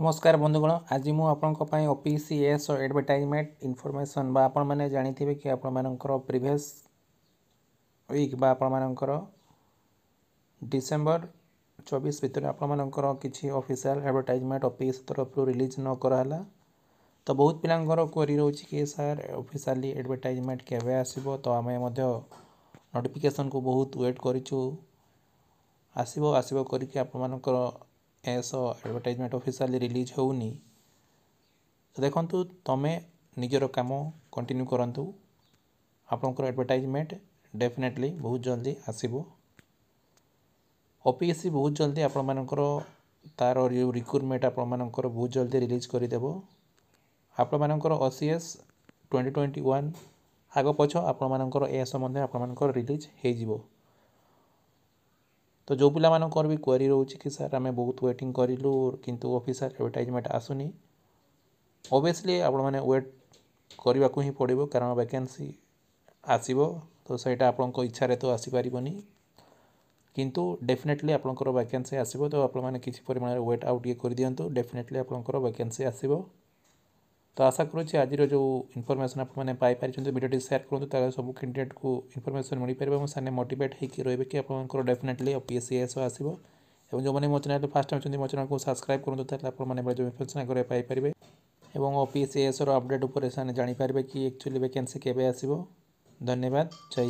ନମସ୍କାର ବନ୍ଧୁଗଣ ଆଜି ମୁଁ ଆପଣଙ୍କ ପାଇଁ O P C S advertisement information ବା ଆପଣମାନେ ଜାଣିଥିବେ କି ଆପଣମାନଙ୍କର ପ୍ରିଭିୟସ୍ ୱିକ୍ ବା ଆପଣମାନଙ୍କର ଡିସେମ୍ବର ଚବିଶ ଭିତରେ ଆପଣମାନଙ୍କର କିଛି ଅଫିସିଆଲ ଆଡ଼ଭର୍ଟାଇଜମେଣ୍ଟ ଅଫିସ୍ ତରଫରୁ ରିଲିଜ୍ ନ କରାହେଲା ତ ବହୁତ ପିଲାଙ୍କର କ୍ୱେରି ରହୁଛି କି ସାର୍ ଅଫିସିଆଲି ଆଡ଼ଭର୍ଟାଇଜମେଣ୍ଟ କେବେ ଆସିବ ତ ଆମେ ମଧ୍ୟ ନୋଟିଫିକେସନ୍କୁ ବହୁତ ୱେଟ୍ କରିଛୁ ଆସିବ ଆସିବ କରିକି ଆପଣମାନଙ୍କର ଏସ ଆଡ଼ଭର୍ଟାଇଜମେଣ୍ଟ ଅଫିସିଆଲି ରିଲିଜ୍ ହେଉନି ଦେଖନ୍ତୁ ତୁମେ ନିଜର କାମ କଣ୍ଟିନ୍ୟୁ କରନ୍ତୁ ଆପଣଙ୍କର ଆଡ଼ଭର୍ଟାଇଜମେଣ୍ଟ ଡେଫିନେଟଲି ବହୁତ ଜଲ୍ଦି ଆସିବ ଓ ପି ଏସ୍ ସି ବହୁତ ଜଲ୍ଦି ଆପଣମାନଙ୍କର ତା'ର ଯେଉଁ ରିକ୍ରୁଟମେଣ୍ଟ ଆପଣମାନଙ୍କର ବହୁତ ଜଲ୍ଦି ରିଲିଜ୍ କରିଦେବ ଆପଣମାନଙ୍କର O C S twenty twenty one ଆଗ ପଛ ଆପଣମାନଙ୍କର ଏ ସମ୍ବନ୍ଧରେ ଆପଣମାନଙ୍କର ରିଲିଜ୍ ହୋଇଯିବ ତ ଯେଉଁ ପିଲାମାନଙ୍କର ବି କ୍ୱାରି ରହୁଛି କି ସାର୍ ଆମେ ବହୁତ ୱେଟିଂ କରିଲୁ କିନ୍ତୁ ଅଫିସର୍ ଆଡ଼ଭର୍ଟାଇଜମେଣ୍ଟ ଆସୁନି ଓଭିଅସ୍ଲି ଆପଣମାନେ ୱେଟ୍ କରିବାକୁ ହିଁ ପଡ଼ିବ କାରଣ ଭ୍ୟାକେନ୍ସି ଆସିବ ତ ସେଇଟା ଆପଣଙ୍କ ଇଚ୍ଛାରେ ତ ଆସିପାରିବନି କିନ୍ତୁ ଡେଫିନେଟଲି ଆପଣଙ୍କର ଭ୍ୟାକେନ୍ସି ଆସିବ ତ ଆପଣମାନେ କିଛି ପରିମାଣରେ ୱେଟ୍ ଆଉ ଟିକେ କରିଦିଅନ୍ତୁ ଡେଫିନେଟଲି ଆପଣଙ୍କର ଭ୍ୟାକେନ୍ସି ଆସିବ ତ ଆଶା କରୁଛି ଆଜିର ଯେଉଁ ଇନଫର୍ମେସନ୍ ଆପଣମାନେ ପାଇପାରିଛନ୍ତି ଭିଡ଼ିଓଟି ସେୟାର କରନ୍ତୁ ତା'ହେଲେ ସବୁ କ୍ୟାଣ୍ଡିଡେଟ୍କୁ ଇନଫର୍ମେସନ୍ ମିଳିପାରିବ ଏବଂ ସେମାନେ ମୋଟିଭେଟ୍ ହେଇକି ରହିବେ କି ଆପଣଙ୍କର definitely P S C S ଆସିବ ଏବଂ ଯେଉଁମାନେ ମୋ ଚ୍ୟାନେଲ୍ ଫାର୍ଷ୍ଟ ଟାଇମ୍ ଅଛନ୍ତି ମୋ ଚ୍ୟାନେଲ୍କୁ ସବସ୍କ୍ରାଇବ୍ କରନ୍ତୁ ତାହେଲେ ଆପଣମାନେ ଯେଉଁ ଇନଫର୍ମେସନ୍ ଆଗରେ ପାଇପାରିବେ ଏବଂ ଓ ପି ଏସ୍ ସି ଏସ୍ର ଅପଡ଼େଟ୍ ଉପରେ ସେମାନେ ଜାଣିପାରିବେ କି ଆକ୍ଚୁଆଲି ଭେକେନ୍ସି କେବେ ଆସିବ ଧନ୍ୟବାଦ ଜୟ